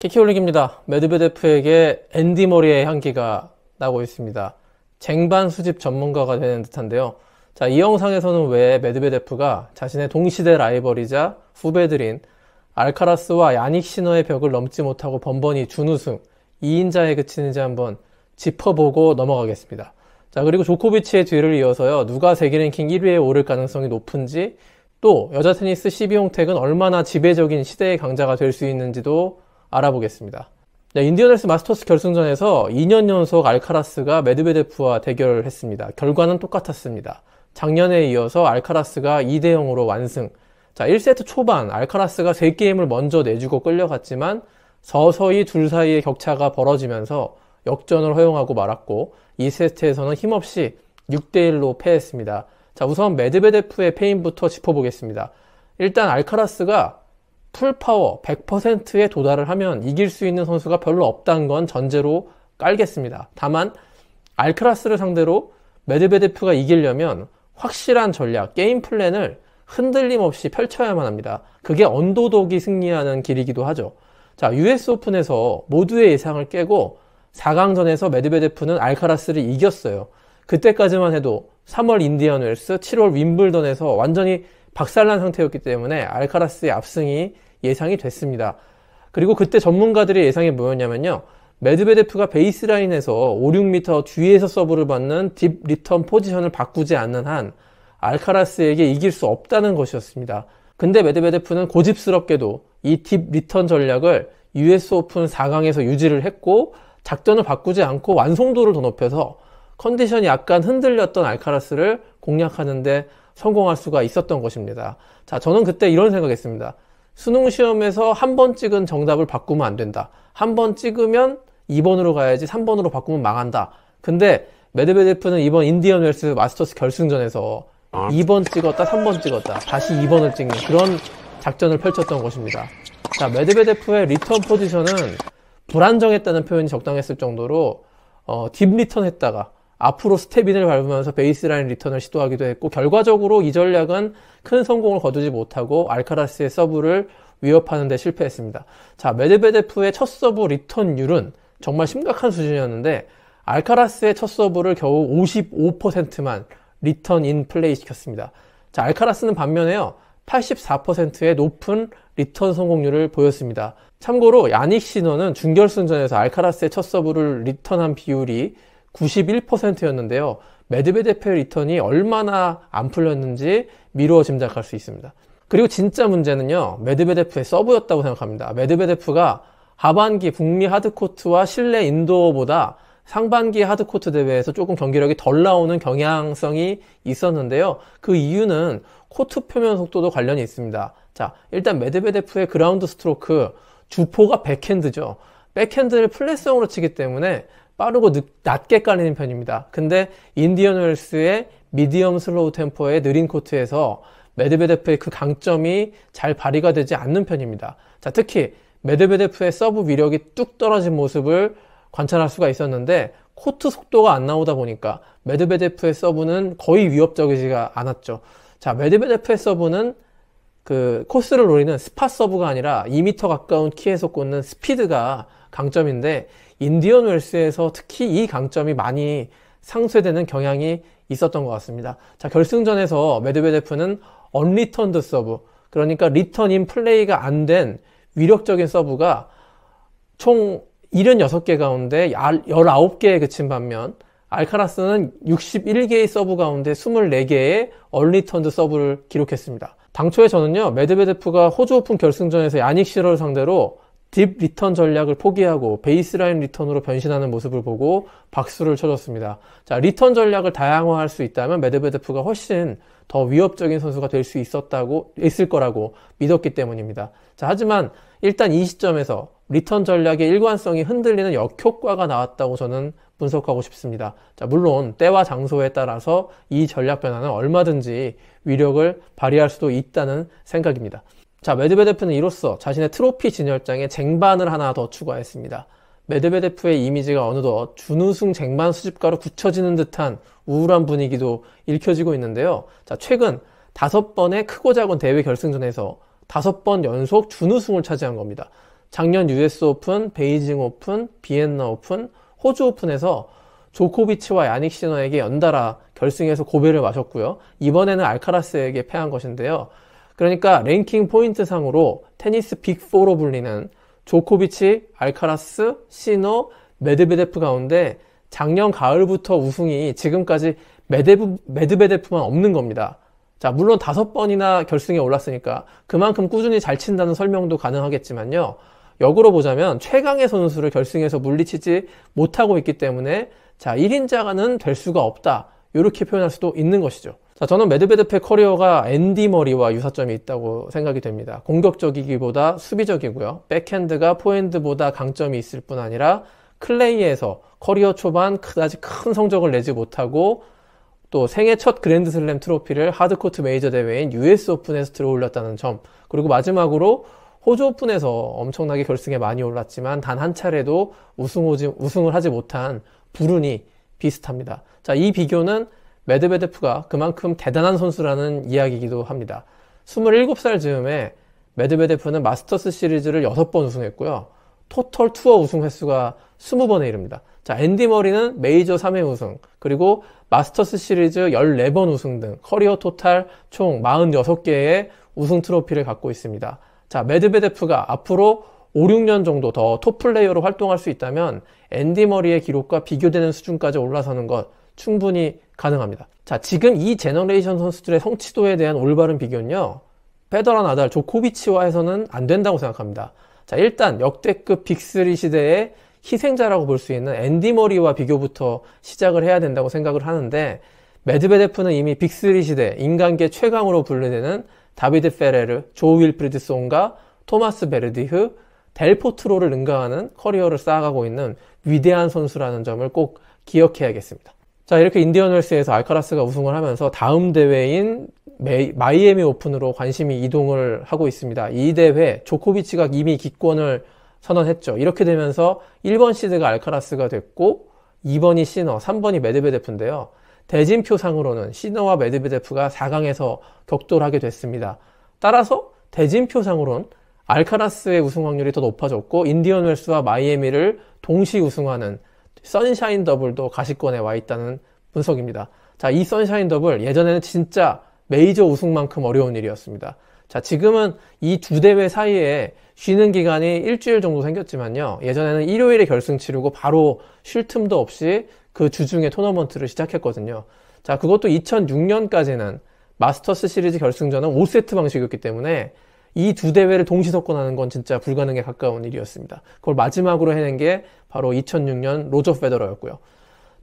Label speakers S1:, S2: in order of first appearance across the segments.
S1: 키키올릭입니다. 메드베데프에게 앤디 머리의 향기가 나고 있습니다. 쟁반 수집 전문가가 되는 듯한데요. 자, 이 영상에서는 왜 메드베데프가 자신의 동시대 라이벌이자 후배들인 알카라스와 야닉 시너의 벽을 넘지 못하고 번번이 준우승, 2인자에 그치는지 한번 짚어보고 넘어가겠습니다. 자, 그리고 조코비치의 뒤를 이어서요. 누가 세계 랭킹 1위에 오를 가능성이 높은지 또 여자 테니스 12홍택은 얼마나 지배적인 시대의 강자가 될 수 있는지도 알아보겠습니다. 네, 인디언에스 마스터스 결승전에서 2년 연속 알카라스가 메드베데프와 대결을 했습니다. 결과는 똑같았습니다. 작년에 이어서 알카라스가 2대0으로 완승. 자, 1세트 초반 알카라스가 3게임을 먼저 내주고 끌려갔지만 서서히 둘 사이의 격차가 벌어지면서 역전을 허용하고 말았고 2세트에서는 힘없이 6대1로 패했습니다. 자, 우선 메드베데프의 패인부터 짚어보겠습니다. 일단 알카라스가 풀파워 100%에 도달을 하면 이길 수 있는 선수가 별로 없다는 건 전제로 깔겠습니다. 다만 알크라스를 상대로 메드베데프가 이기려면 확실한 전략, 게임 플랜을 흔들림 없이 펼쳐야만 합니다. 그게 언더독이 승리하는 길이기도 하죠. 자, US 오픈에서 모두의 예상을 깨고 4강전에서 메드베데프는 알카라스를 이겼어요. 그때까지만 해도 3월 인디언 웰스, 7월 윈블던에서 완전히 박살난 상태였기 때문에 알카라스의 압승이 예상이 됐습니다. 그리고 그때 전문가들의 예상이 뭐였냐면요. 메드베데프가 베이스라인에서 5, 6m 뒤에서 서브를 받는 딥 리턴 포지션을 바꾸지 않는 한 알카라스에게 이길 수 없다는 것이었습니다. 근데 메드베데프는 고집스럽게도 이 딥 리턴 전략을 US 오픈 4강에서 유지를 했고 작전을 바꾸지 않고 완성도를 더 높여서 컨디션이 약간 흔들렸던 알카라스를 공략하는데 성공할 수가 있었던 것입니다. 자, 저는 그때 이런 생각했습니다. 수능 시험에서 한 번 찍은 정답을 바꾸면 안 된다. 한 번 찍으면 2번으로 가야지 3번으로 바꾸면 망한다. 근데 메드베데프는 이번 인디언 웰스 마스터스 결승전에서 2번 아. 찍었다, 3번 찍었다, 다시 2번을 찍는 그런 작전을 펼쳤던 것입니다. 자, 메드베데프의 리턴 포지션은 불안정했다는 표현이 적당했을 정도로 어, 딥 리턴 했다가 앞으로 스텝인을 밟으면서 베이스라인 리턴을 시도하기도 했고 결과적으로 이 전략은 큰 성공을 거두지 못하고 알카라스의 서브를 위협하는 데 실패했습니다. 자, 메드베데프의 첫 서브 리턴율은 정말 심각한 수준이었는데 알카라스의 첫 서브를 겨우 55%만 리턴 인 플레이 시켰습니다. 자, 알카라스는 반면에요. 84%의 높은 리턴 성공률을 보였습니다. 참고로 야닉 시너는 준결승전에서 알카라스의 첫 서브를 리턴한 비율이 91%였는데요. 메드베데프 의 리턴이 얼마나 안 풀렸는지 미루어 짐작할 수 있습니다. 그리고 진짜 문제는요. 메드베데프의 서브였다고 생각합니다. 메드베데프가 하반기 북미 하드코트와 실내 인도어보다 상반기 하드코트 대회에서 조금 경기력이 덜 나오는 경향성이 있었는데요. 그 이유는 코트 표면 속도도 관련이 있습니다. 자, 일단 메드베데프의 그라운드 스트로크 주포가 백핸드죠. 백핸드를 플랫성으로 치기 때문에 빠르고 늦, 낮게 깔리는 편입니다. 근데 인디언 웰스의 미디엄 슬로우 템포의 느린 코트에서 메드베데프의 그 강점이 잘 발휘가 되지 않는 편입니다. 자, 특히 메드베데프의 서브 위력이 뚝 떨어진 모습을 관찰할 수가 있었는데 코트 속도가 안 나오다 보니까 메드베데프의 서브는 거의 위협적이지가 않았죠. 자, 메드베데프의 서브는 그 코스를 노리는 스팟 서브가 아니라 2m 가까운 키에서 꽂는 스피드가 강점인데 인디언 웰스에서 특히 이 강점이 많이 상쇄되는 경향이 있었던 것 같습니다. 자 결승전에서 메드베데프는 언리턴드 서브 그러니까 리턴인 플레이가 안 된 위력적인 서브가 총 76개 가운데 19개에 그친 반면 알카라스는 61개의 서브 가운데 24개의 얼리턴드 서브를 기록했습니다. 당초에 저는요, 메드베데프가 호주 오픈 결승전에서 야닉 시러 상대로 딥 리턴 전략을 포기하고 베이스라인 리턴으로 변신하는 모습을 보고 박수를 쳐줬습니다. 자, 리턴 전략을 다양화할 수 있다면 메드베드프가 훨씬 더 위협적인 선수가 될 수 있었다고, 있을 거라고 믿었기 때문입니다. 자, 하지만 일단 이 시점에서 리턴 전략의 일관성이 흔들리는 역효과가 나왔다고 저는 분석하고 싶습니다. 자, 물론 때와 장소에 따라서 이 전략 변화는 얼마든지 위력을 발휘할 수도 있다는 생각입니다. 자, 메드베데프는 이로써 자신의 트로피 진열장에 쟁반을 하나 더 추가했습니다. 메드베데프의 이미지가 어느덧 준우승 쟁반 수집가로 굳혀지는 듯한 우울한 분위기도 읽혀지고 있는데요. 자, 최근 다섯 번의 크고 작은 대회 결승전에서 다섯 번 연속 준우승을 차지한 겁니다. 작년 US 오픈, 베이징 오픈, 비엔나 오픈, 호주 오픈에서 조코비치와 야닉 시너에게 연달아 결승에서 고배를 마셨고요. 이번에는 알카라스에게 패한 것인데요. 그러니까 랭킹 포인트 상으로 테니스 빅4로 불리는 조코비치, 알카라스, 시너, 메드베데프 가운데 작년 가을부터 우승이 지금까지 메데브, 메드베데프만 없는 겁니다. 자, 물론 다섯 번이나 결승에 올랐으니까 그만큼 꾸준히 잘 친다는 설명도 가능하겠지만요. 역으로 보자면 최강의 선수를 결승에서 물리치지 못하고 있기 때문에 자, 1인자가는 될 수가 없다. 이렇게 표현할 수도 있는 것이죠. 자, 저는 메드베드페 커리어가 앤디 머리와 유사점이 있다고 생각이 됩니다. 공격적이기보다 수비적이고요. 백핸드가 포핸드보다 강점이 있을 뿐 아니라 클레이에서 커리어 초반 그다지 큰 성적을 내지 못하고 또 생애 첫 그랜드슬램 트로피를 하드코트 메이저 대회인 US 오픈에서 들어올렸다는 점 그리고 마지막으로 호주 오픈에서 엄청나게 결승에 많이 올랐지만 단 한 차례도 우승 우승을 하지 못한 불운이 비슷합니다. 자, 이 비교는 메드베데프가 그만큼 대단한 선수라는 이야기이기도 합니다. 27살 즈음에 메드베데프는 마스터스 시리즈를 6번 우승했고요. 토털 투어 우승 횟수가 20번에 이릅니다. 자, 앤디 머리는 메이저 3회 우승, 그리고 마스터스 시리즈 14번 우승 등 커리어 토탈 총 46개의 우승 트로피를 갖고 있습니다. 자, 메드베데프가 앞으로 5, 6년 정도 더톱 플레이어로 활동할 수 있다면 앤디 머리의 기록과 비교되는 수준까지 올라서는 것 충분히 가능합니다. 자, 지금 이 제너레이션 선수들의 성취도에 대한 올바른 비교는요. 페더러 나달, 조코비치와 해서는 안 된다고 생각합니다. 자, 일단 역대급 빅3 시대의 희생자라고 볼 수 있는 앤디 머리와 비교부터 시작을 해야 된다고 생각을 하는데 메드베데프는 이미 빅3 시대 인간계 최강으로 분류되는 다비드 페레르, 조 윌프리드 송과 토마스 베르디흐, 델포트로를 능가하는 커리어를 쌓아가고 있는 위대한 선수라는 점을 꼭 기억해야겠습니다. 자, 이렇게 인디언웰스에서 알카라스가 우승을 하면서 다음 대회인 메이, 마이애미 오픈으로 관심이 이동을 하고 있습니다. 이 대회 조코비치가 이미 기권을 선언했죠. 이렇게 되면서 1번 시드가 알카라스가 됐고 2번이 시너, 3번이 메드베데프인데요. 대진표상으로는 시너와 메드베데프가 4강에서 격돌하게 됐습니다. 따라서 대진표상으로는 알카라스의 우승 확률이 더 높아졌고 인디언웰스와 마이애미를 동시 우승하는 선샤인 더블도 가시권에 와 있다는 분석입니다. 자, 이 선샤인 더블 예전에는 진짜 메이저 우승만큼 어려운 일이었습니다. 자, 지금은 이 두 대회 사이에 쉬는 기간이 일주일 정도 생겼지만요. 예전에는 일요일에 결승 치르고 바로 쉴 틈도 없이 그 주중에 토너먼트를 시작했거든요. 자, 그것도 2006년까지는 마스터스 시리즈 결승전은 5세트 방식이었기 때문에 이두 대회를 동시 석권하는 건 진짜 불가능에 가까운 일이었습니다. 그걸 마지막으로 해낸 게 바로 2006년 로저 페더러였고요.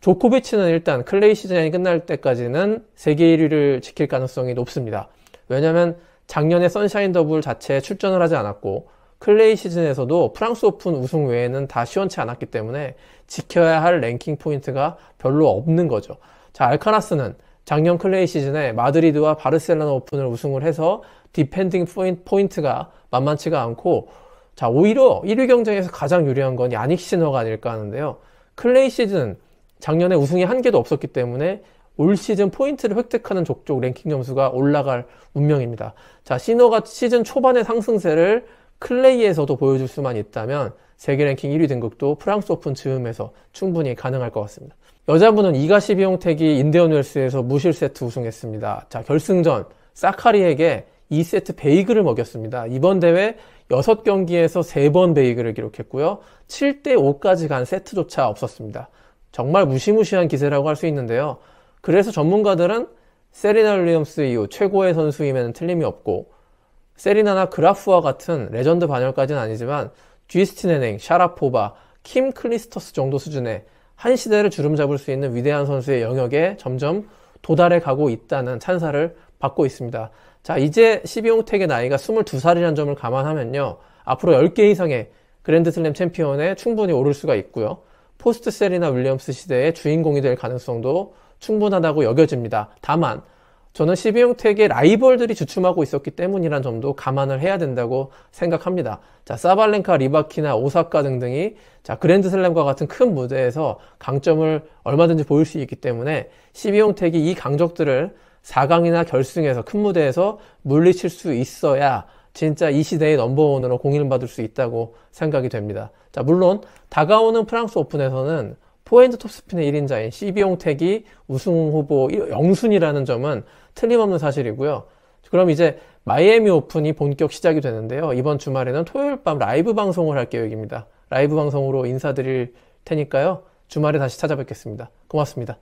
S1: 조코비치는 일단 클레이 시즌이 끝날 때까지는 세계 1위를 지킬 가능성이 높습니다. 왜냐면 하 작년에 선샤인 더블 자체에 출전을 하지 않았고 클레이 시즌에서도 프랑스 오픈 우승 외에는 다 시원치 않았기 때문에 지켜야 할 랭킹 포인트가 별로 없는 거죠. 자, 알카라스는 작년 클레이 시즌에 마드리드와 바르셀로나 오픈을 우승을 해서 디펜딩 포인트가 만만치가 않고 자 오히려 1위 경쟁에서 가장 유리한 건 야닉 시너가 아닐까 하는데요. 클레이 시즌 작년에 우승이 한 개도 없었기 때문에 올 시즌 포인트를 획득하는 족족 랭킹 점수가 올라갈 운명입니다. 자, 시너가 시즌 초반의 상승세를 클레이에서도 보여줄 수만 있다면 세계 랭킹 1위 등극도 프랑스 오픈 즈음에서 충분히 가능할 것 같습니다. 여자분은 이가시 비용택이 인디언 웰스에서 무실 세트 우승했습니다. 자, 결승전 사카리에게 2세트 베이글을 먹였습니다. 이번 대회 6경기에서 3번 베이글을 기록했고요. 7대5까지 간 세트조차 없었습니다. 정말 무시무시한 기세라고 할 수 있는데요. 그래서 전문가들은 세리나 윌리엄스 이후 최고의 선수임에는 틀림이 없고 세리나나 그라프와 같은 레전드 반열까지는 아니지만 쥐스틴네행, 샤라포바, 킴 클리스터스 정도 수준의 한 시대를 주름잡을 수 있는 위대한 선수의 영역에 점점 도달해 가고 있다는 찬사를 받고 있습니다. 자, 이제 12홍택의 나이가 22살이라는 점을 감안하면요. 앞으로 10개 이상의 그랜드슬램 챔피언에 충분히 오를 수가 있고요. 포스트 세리나 윌리엄스 시대의 주인공이 될 가능성도 충분하다고 여겨집니다. 다만 저는 12용택의 라이벌들이 주춤하고 있었기 때문이란 점도 감안을 해야 된다고 생각합니다. 자, 사발렌카, 리바키나, 오사카 등등이 자, 그랜드슬램과 같은 큰 무대에서 강점을 얼마든지 보일 수 있기 때문에 12용택이 이 강적들을 4강이나 결승에서 큰 무대에서 물리칠 수 있어야 진짜 이 시대의 넘버원으로 공인받을 을수 있다고 생각이 됩니다. 자, 물론 다가오는 프랑스 오픈에서는 포핸드 톱스핀의 1인자인 시비용택이 우승 후보 0순이라는 점은 틀림없는 사실이고요. 그럼 이제 마이애미 오픈이 본격 시작이 되는데요. 이번 주말에는 토요일 밤 라이브 방송을 할 계획입니다. 라이브 방송으로 인사드릴 테니까요. 주말에 다시 찾아뵙겠습니다. 고맙습니다.